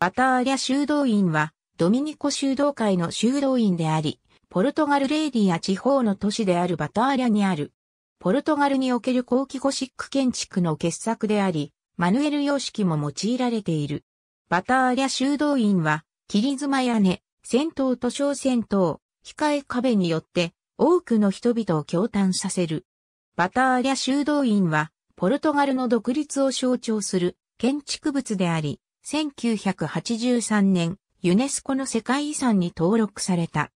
バターリャ修道院は、ドミニコ修道会の修道院であり、ポルトガルレーディア地方の都市であるバターリャにある。ポルトガルにおける後期ゴシック建築の傑作であり、マヌエル様式も用いられている。バターリャ修道院は、切妻屋根、戦闘と小戦闘、控え壁によって、多くの人々を驚嘆させる。バターリャ修道院は、ポルトガルの独立を象徴する建築物であり、1983年、ユネスコの世界遺産に登録された。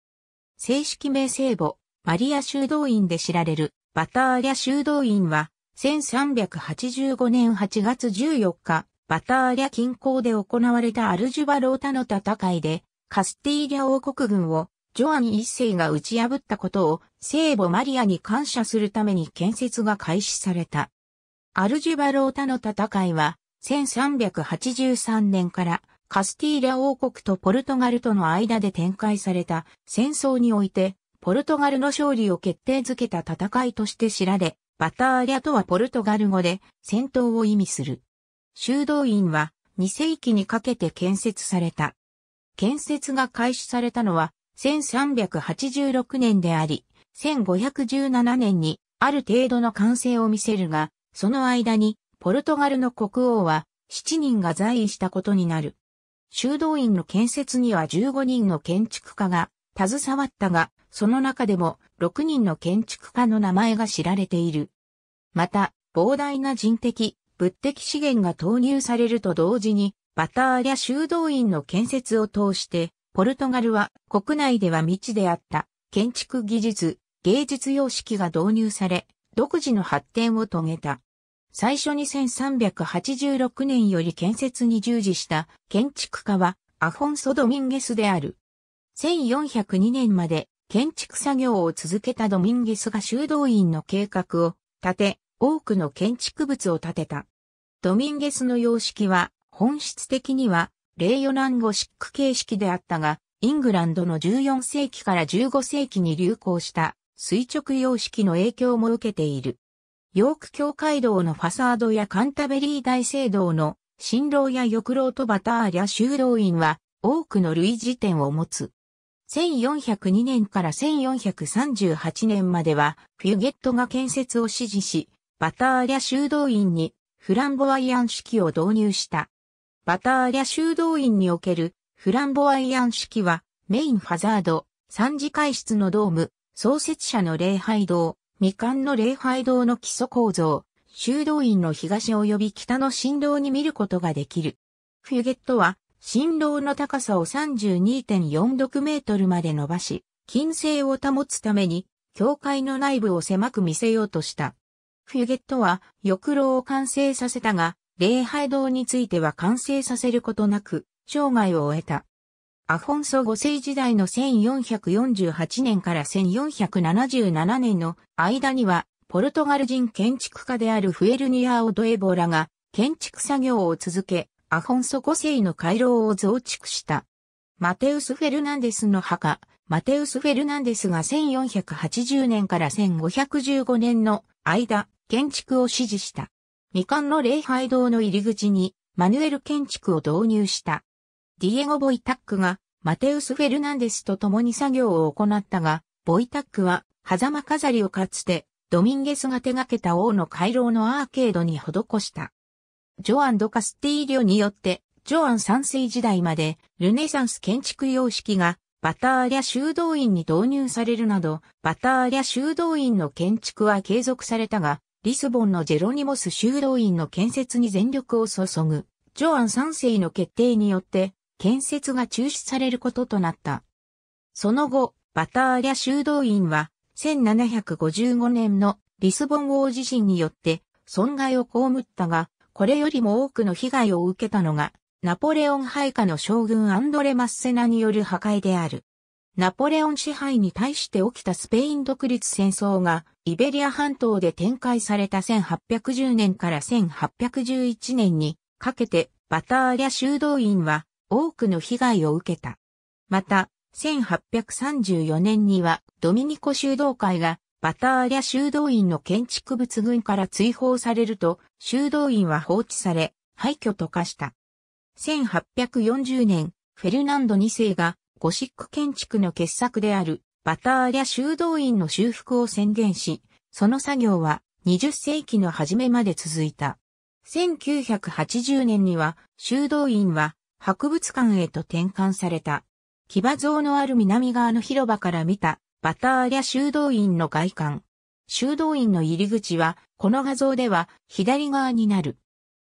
正式名聖母、マリア修道院で知られる、バターリャ修道院は、1385年8月14日、バターリャ近郊で行われたアルジュバロータの戦いで、カスティーリャ王国軍をジョアン一世が打ち破ったことを聖母マリアに感謝するために建設が開始された。アルジュバロータの戦いは1383年からカスティーリャ王国とポルトガルとの間で展開された戦争において、ポルトガルの勝利を決定づけた戦いとして知られ、バターリャとはポルトガル語で戦闘を意味する。修道院は2世紀にかけて建設された。建設が開始されたのは1386年であり、1517年にある程度の完成を見せるが、その間にポルトガルの国王は7人が在位したことになる。修道院の建設には15人の建築家が携わったが、その中でも6人の建築家の名前が知られている。また、膨大な人的、物的資源が投入されると同時に、バターリャ修道院の建設を通して、ポルトガルは国内では未知であった建築技術、芸術様式が導入され、独自の発展を遂げた。最初に1386年より建設に従事した建築家はアフォンソ・ドミンゲスである。1402年まで建築作業を続けたドミンゲスが修道院の計画を立て、多くの建築物を建てた。ドミンゲスの様式は本質的にはレ与ヨナンゴシック形式であったが、イングランドの14世紀から15世紀に流行した垂直様式の影響も受けている。ヨーク教会堂のファサードやカンタベリー大聖堂の新郎や翼郎とバターリャ修道院は多くの類似点を持つ。1402年から1438年まではフィュゲットが建設を指示し、バターリャ修道院にフランボワイアン式を導入した。バターリャ修道院におけるフランボワイアン式はメインファザード、三次会室のドーム、創設者の礼拝堂、未完の礼拝堂の基礎構造、修道院の東及び北の振動に見ることができる。フュゲットは、振動の高さを32.46メートルまで伸ばし、金星を保つために、教会の内部を狭く見せようとした。フュゲットは、翼廊を完成させたが、礼拝堂については完成させることなく、生涯を終えた。アフォンソ5世時代の1448年から1477年の間には、ポルトガル人建築家であるフエルニア・オドエボラが建築作業を続け、アフォンソ5世の回廊を増築した。マテウス・フェルナンデスの墓、マテウス・フェルナンデスが1480年から1515年の間、建築を支持した。未完の礼拝堂の入り口に、マヌエル建築を導入した。ディエゴ・ボイタックがマテウス・フェルナンデスと共に作業を行ったが、ボイタックは狭間飾りをかつてドミンゲスが手掛けた王の回廊のアーケードに施した。ジョアン・ド・カスティーリョによって、ジョアン三世時代までルネサンス建築様式がバターリャ修道院に導入されるなど、バターリャ修道院の建築は継続されたが、リスボンのジェロニモス修道院の建設に全力を注ぐ、ジョアン三世の決定によって、建設が中止されることとなった。その後、バターリャ修道院は、1755年のリスボン王地震によって損害を被ったが、これよりも多くの被害を受けたのが、ナポレオン配下の将軍アンドレ・マッセナによる破壊である。ナポレオン支配に対して起きたスペイン独立戦争がイベリア半島で展開された1810年から1811年にかけてバターリャ修道院は多くの被害を受けた。また、1834年にはドミニコ修道会がバターリャ修道院の建築物群から追放されると、修道院は放置され、廃墟と化した。1840年、フェルナンド2世がゴシック建築の傑作であるバターリャ修道院の修復を宣言し、その作業は20世紀の初めまで続いた。1980年には修道院は博物館へと転換された。騎馬像のある南側の広場から見たバターリャ修道院の外観。修道院の入り口は、この画像では左側になる。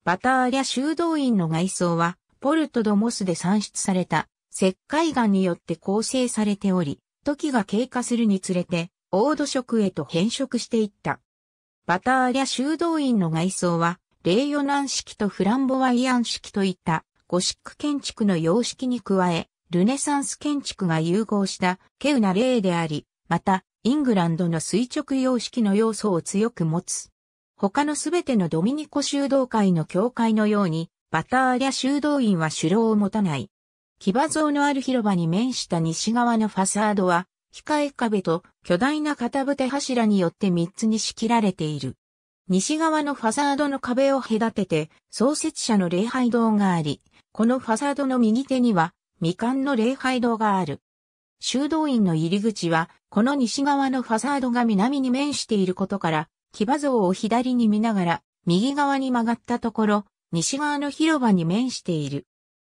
バターリャ修道院の外装は、ポルトドモスで産出された石灰岩によって構成されており、時が経過するにつれて、黄土色へと変色していった。バターリャ修道院の外装は、レイヨナン式とフランボワイアン式といったゴシック建築の様式に加え、ルネサンス建築が融合した稀有な例であり、また、イングランドの垂直様式の要素を強く持つ。他のすべてのドミニコ修道会の教会のように、バターリャ修道院は主楼を持たない。騎馬像のある広場に面した西側のファサードは、控え壁と巨大な片蓋柱によって3つに仕切られている。西側のファサードの壁を隔てて、創設者の礼拝堂があり、このファサードの右手には未完の礼拝堂がある。修道院の入り口は、この西側のファサードが南に面していることから、騎馬像を左に見ながら、右側に曲がったところ、西側の広場に面している。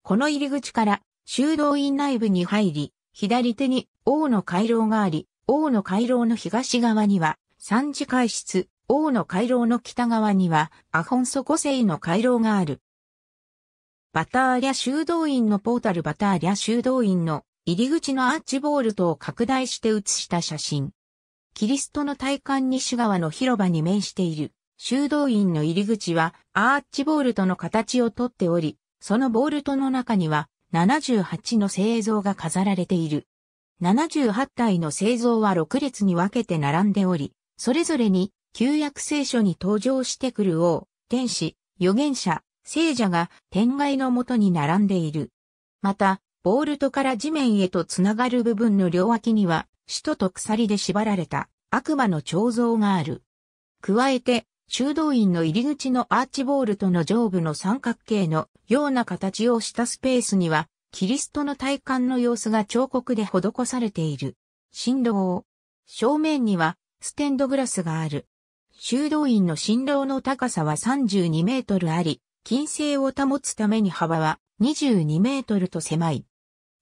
この入り口から、修道院内部に入り、左手に王の回廊があり、王の回廊の東側には、三次会室、王の回廊の北側には、アホンソ五世の回廊がある。バターリャ修道院のポータルバターリャ修道院の入り口のアーチボールトを拡大して写した写真。キリストの体感西側の広場に面している修道院の入り口はアーチボールトの形をとっており、そのボールトの中には78の製造が飾られている。78体の製造は6列に分けて並んでおり、それぞれに旧約聖書に登場してくる王、天使、預言者、聖者が天外のもとに並んでいる。また、ボールトから地面へとつながる部分の両脇には、首都と鎖で縛られた悪魔の彫像がある。加えて、修道院の入り口のアーチボールトの上部の三角形のような形をしたスペースには、キリストの体幹の様子が彫刻で施されている。振動。正面には、ステンドグラスがある。修道院の振動の高さは32メートルあり、均星を保つために幅は22メートルと狭い。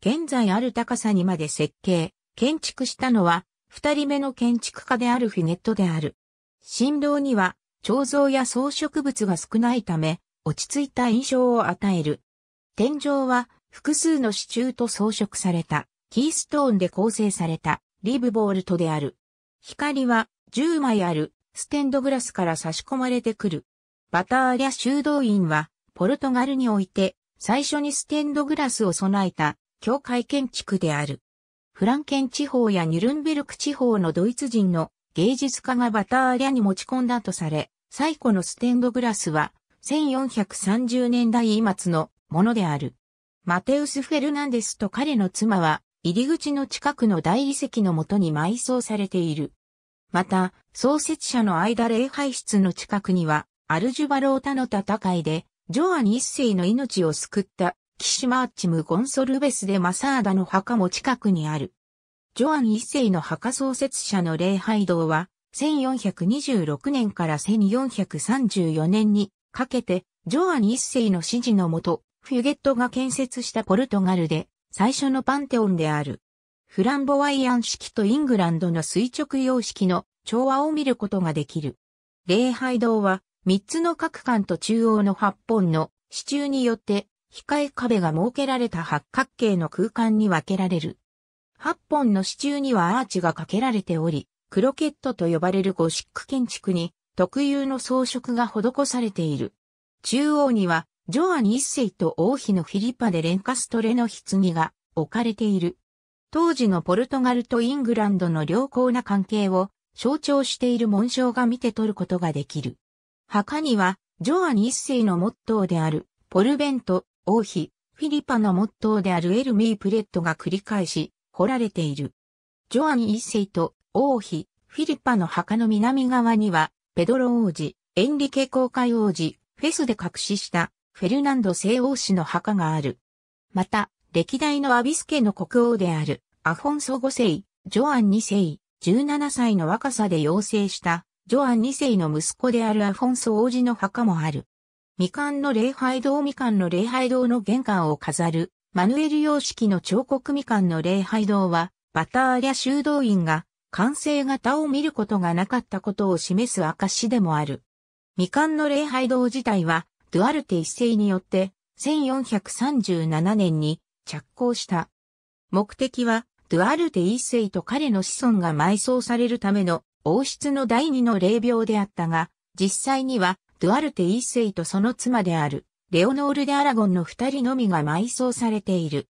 現在ある高さにまで設計、建築したのは、二人目の建築家であるフィネットである。振動には、彫像や装飾物が少ないため、落ち着いた印象を与える。天井は、複数の支柱と装飾された、キーストーンで構成された、リブボルトである。光は、10枚ある、ステンドグラスから差し込まれてくる。バターリャ修道院は、ポルトガルにおいて、最初にステンドグラスを備えた、教会建築である。フランケン地方やニュルンベルク地方のドイツ人の芸術家がバターリャに持ち込んだとされ、最古のステンドグラスは、1430年代末のものである。マテウス・フェルナンデスと彼の妻は、入り口の近くの大理石のもとに埋葬されている。また、創設者の間礼拝室の近くには、アルジュバロータの戦いで、ジョアン一世の命を救った、キシマーチム・ゴンソルベスでマサーダの墓も近くにある。ジョアン一世の墓創設者の礼拝堂は、1426年から1434年にかけて、ジョアン一世の指示のもと、フュゲットが建設したポルトガルで、最初のパンテオンである。フランボワイアン式とイングランドの垂直様式の調和を見ることができる。礼拝堂は、三つの角館と中央の八本の支柱によって、控え壁が設けられた八角形の空間に分けられる。八本の支柱にはアーチがかけられており、クロケットと呼ばれるゴシック建築に特有の装飾が施されている。中央には、ジョアン一世と王妃のフィリッパでレンカストレの棺が置かれている。当時のポルトガルとイングランドの良好な関係を象徴している紋章が見て取ることができる。墓には、ジョアン一世のモットーである、ポルベント、王妃、フィリパのモットーであるエルミープレットが繰り返し、掘られている。ジョアン一世と王妃、フィリパの墓の南側には、ペドロ王子、エンリケ公会王子、フェスで隠ししたフェルナンド聖王子の墓がある。また、歴代のアビス家の国王であるアフォンソ五世、ジョアン二世、17歳の若さで養成したジョアン2世の息子であるアフォンソ王子の墓もある。未完の礼拝堂未完の礼拝堂の玄関を飾る、マヌエル様式の彫刻未完の礼拝堂は、バターリャ修道院が完成型を見ることがなかったことを示す証でもある。未完の礼拝堂自体は、ドゥアルテ一世によって、1437年に着工した。目的は、ドゥアルテ一世と彼の子孫が埋葬されるための王室の第二の霊廟であったが、実際には、ドゥアルテ一世とその妻である、レオノール・でアラゴンの二人のみが埋葬されている。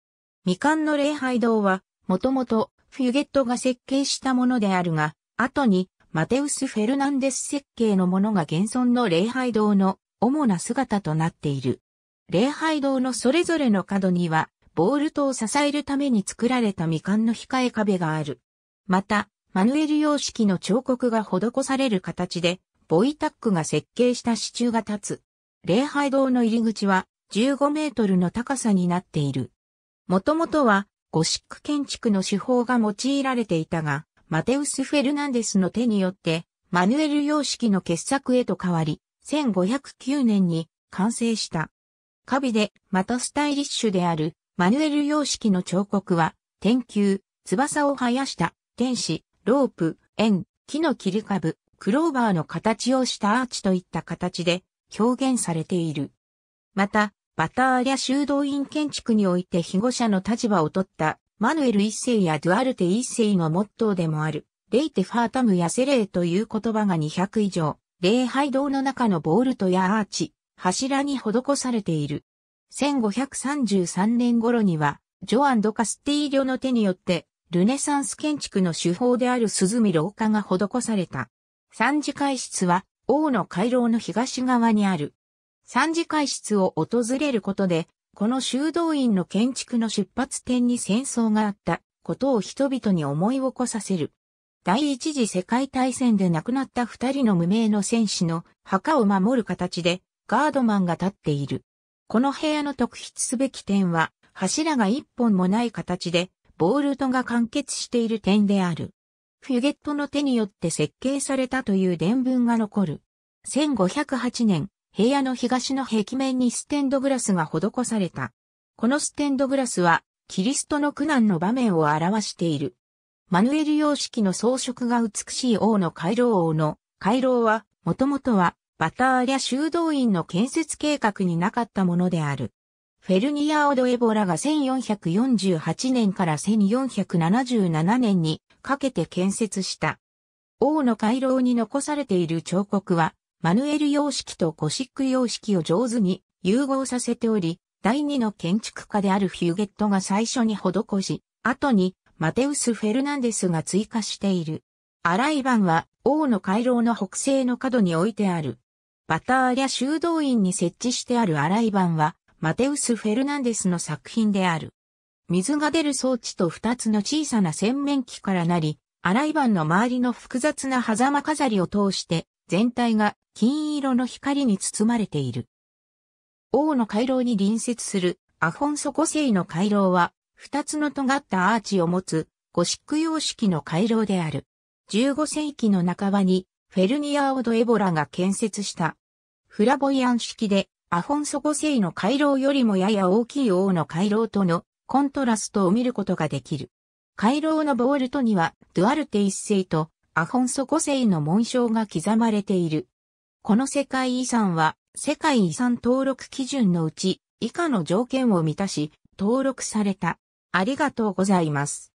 未完の礼拝堂は、もともと、フュゲットが設計したものであるが、後に、マテウス・フェルナンデス設計のものが現存の礼拝堂の主な姿となっている。礼拝堂のそれぞれの角には、ボールトを支えるために作られた未完の控え壁がある。また、マヌエル様式の彫刻が施される形で、ボイタックが設計した支柱が立つ。礼拝堂の入り口は15メートルの高さになっている。もともとはゴシック建築の手法が用いられていたが、マテウス・フェルナンデスの手によってマヌエル様式の傑作へと変わり、1509年に完成した。カビでまたスタイリッシュであるマヌエル様式の彫刻は、天球、翼を生やした天使、ロープ、円、木の切り株、クローバーの形をしたアーチといった形で表現されている。また、バターリャ修道院建築において被護者の立場を取ったマヌエル一世やドゥアルテ一世のモットーでもある、レイテファータムやセレーという言葉が200以上、礼拝堂の中のボールトやアーチ、柱に施されている。1533年頃には、ジョアン・ド・カスティーリョの手によって、ルネサンス建築の手法である涼見廊下が施された。三次会室は、王の回廊の東側にある。三次会室を訪れることで、この修道院の建築の出発点に戦争があったことを人々に思い起こさせる。第一次世界大戦で亡くなった二人の無名の戦士の墓を守る形でガードマンが立っている。この部屋の特筆すべき点は柱が一本もない形でボールトが完結している点である。フュゲットの手によって設計されたという伝聞が残る。1508年、部屋の東の壁面にステンドグラスが施された。このステンドグラスは、キリストの苦難の場面を表している。マヌエル様式の装飾が美しい王の回廊王の回廊は、もともとは、バターリャ修道院の建設計画になかったものである。フェルニア・オド・エボラが1448年から1477年にかけて建設した。王の回廊に残されている彫刻は、マヌエル様式とゴシック様式を上手に融合させており、第二の建築家であるヒューゲットが最初に施し、後にマテウス・フェルナンデスが追加している。アライバンは王の回廊の北西の角に置いてある。バターリャ修道院に設置してあるアライバンは、マテウス・フェルナンデスの作品である。水が出る装置と二つの小さな洗面器からなり、洗い板の周りの複雑な狭間飾りを通して、全体が金色の光に包まれている。王の回廊に隣接するアフォンソ5世の回廊は、二つの尖ったアーチを持つゴシック様式の回廊である。15世紀の半ばにフェルニアオ・ド・エボラが建設したフラボイアン式でアフォンソ5世の回廊よりもやや大きい王の回廊とのコントラストを見ることができる。回廊のボールトには、ドゥアルテ1世とアフォンソ5世の紋章が刻まれている。この世界遺産は、世界遺産登録基準のうち、以下の条件を満たし、登録された。ありがとうございます。